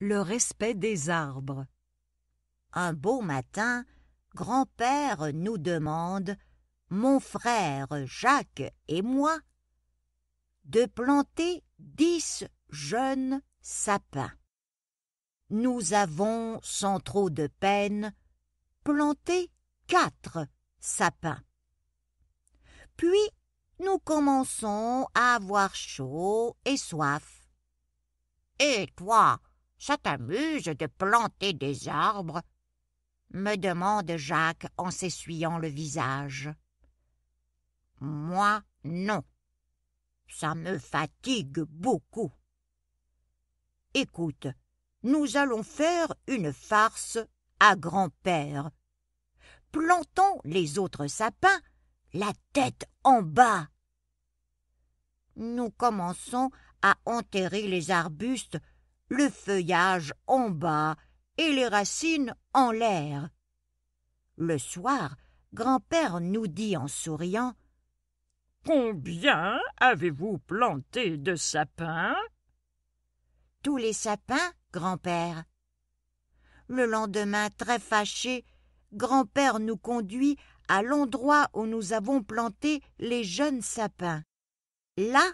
Le respect des arbres. Un beau matin, grand-père nous demande, mon frère Jacques et moi, de planter dix jeunes sapins. Nous avons, sans trop de peine, planté quatre sapins. Puis nous commençons à avoir chaud et soif. Et toi, ça t'amuse de planter des arbres me demande Jacques en s'essuyant le visage. Moi, non. Ça me fatigue beaucoup. Écoute, nous allons faire une farce à grand-père. Plantons les autres sapins la tête en bas. Nous commençons à enterrer les arbustes le feuillage en bas et les racines en l'air. Le soir, grand-père nous dit en souriant Combien avez-vous planté de sapins Tous les sapins, grand-père. Le lendemain, très fâché, grand-père nous conduit à l'endroit où nous avons planté les jeunes sapins. Là,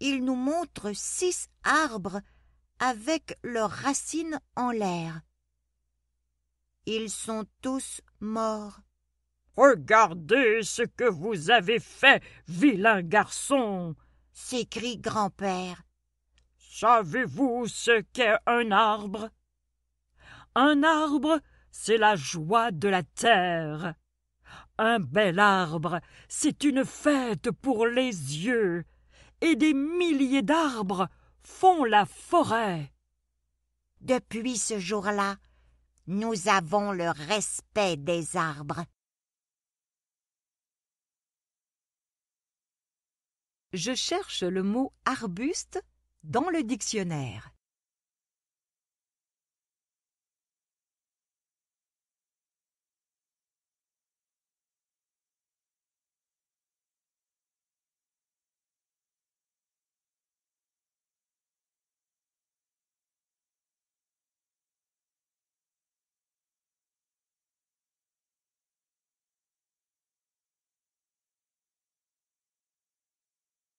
il nous montre six arbres avec leurs racines en l'air. Ils sont tous morts. Regardez ce que vous avez fait, vilain garçon. s'écrie grand père. Savez vous ce qu'est un arbre? Un arbre, c'est la joie de la terre. Un bel arbre, c'est une fête pour les yeux, et des milliers d'arbres font la forêt. Depuis ce jour-là, nous avons le respect des arbres. Je cherche le mot arbuste dans le dictionnaire.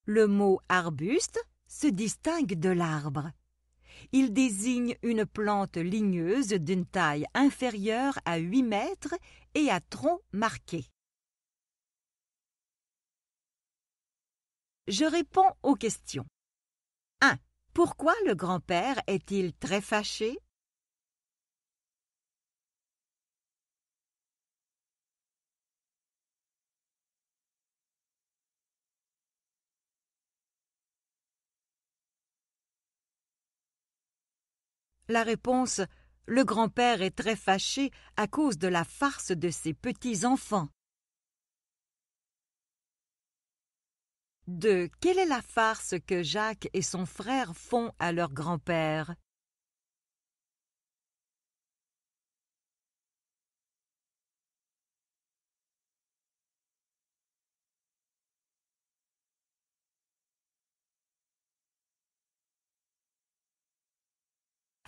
Le mot arbuste se distingue de l'arbre. Il désigne une plante ligneuse d'une taille inférieure à 8 mètres et à tronc marqué. Je réponds aux questions. 1. Pourquoi le grand-père est-il très fâché La réponse Le grand-père est très fâché à cause de la farce de ses petits-enfants. De Quelle est la farce que Jacques et son frère font à leur grand-père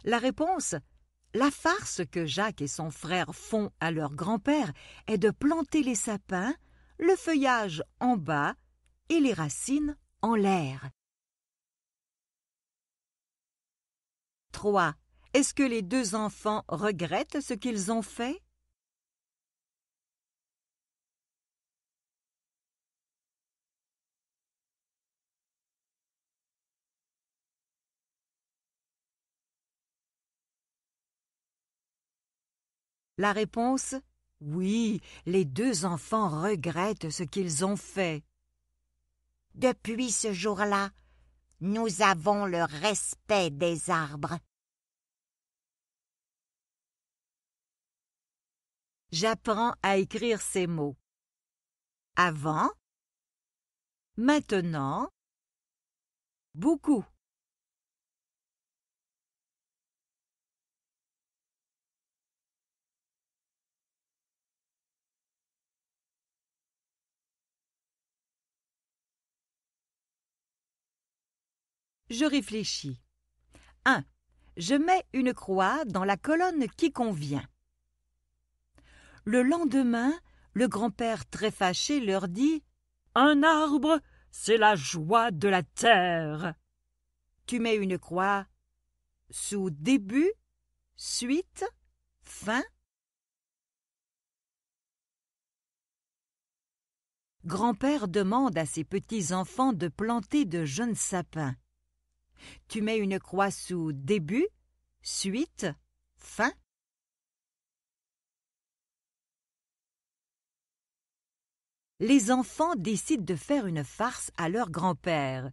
La réponse La farce que Jacques et son frère font à leur grand-père est de planter les sapins, le feuillage en bas et les racines en l'air. 3. Est-ce que les deux enfants regrettent ce qu'ils ont fait La réponse Oui, les deux enfants regrettent ce qu'ils ont fait. Depuis ce jour-là, nous avons le respect des arbres. J'apprends à écrire ces mots. Avant, maintenant, beaucoup. Je réfléchis. 1. Je mets une croix dans la colonne qui convient. Le lendemain, le grand-père très fâché leur dit Un arbre, c'est la joie de la terre. Tu mets une croix sous début, suite, fin. Grand-père demande à ses petits-enfants de planter de jeunes sapins. Tu mets une croix sous début, suite, fin. Les enfants décident de faire une farce à leur grand-père.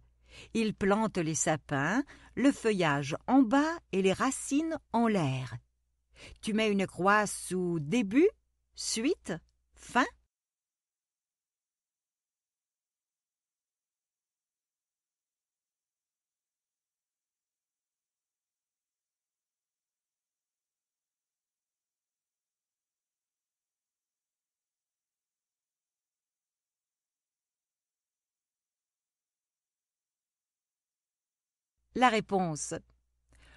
Ils plantent les sapins, le feuillage en bas et les racines en l'air. Tu mets une croix sous début, suite, fin. la réponse.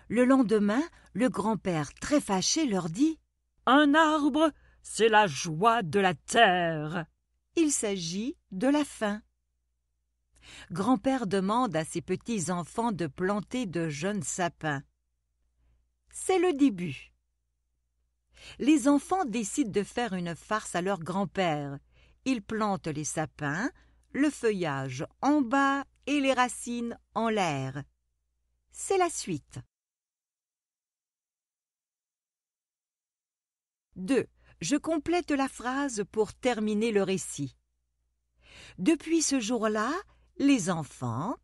Le lendemain, le grand-père, très fâché, leur dit Un arbre, c'est la joie de la terre. Il s'agit de la faim. Grand-père demande à ses petits-enfants de planter de jeunes sapins. C'est le début. Les enfants décident de faire une farce à leur grand-père. Ils plantent les sapins, le feuillage en bas et les racines en l'air. C'est la suite. 2. Je complète la phrase pour terminer le récit. Depuis ce jour-là, les enfants,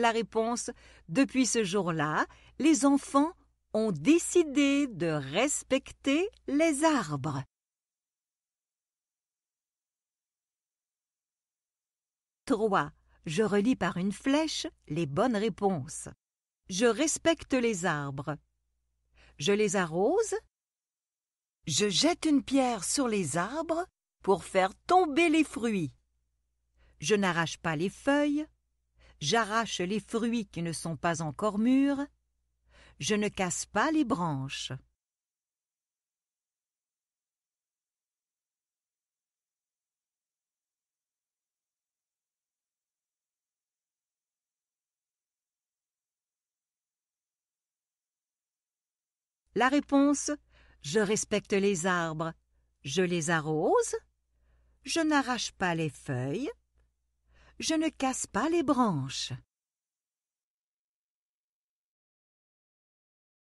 La réponse Depuis ce jour-là, les enfants ont décidé de respecter les arbres. 3. Je relis par une flèche les bonnes réponses. Je respecte les arbres. Je les arrose. Je jette une pierre sur les arbres pour faire tomber les fruits. Je n'arrache pas les feuilles j'arrache les fruits qui ne sont pas encore mûrs, je ne casse pas les branches. La réponse Je respecte les arbres, je les arrose, je n'arrache pas les feuilles, je ne casse pas les branches.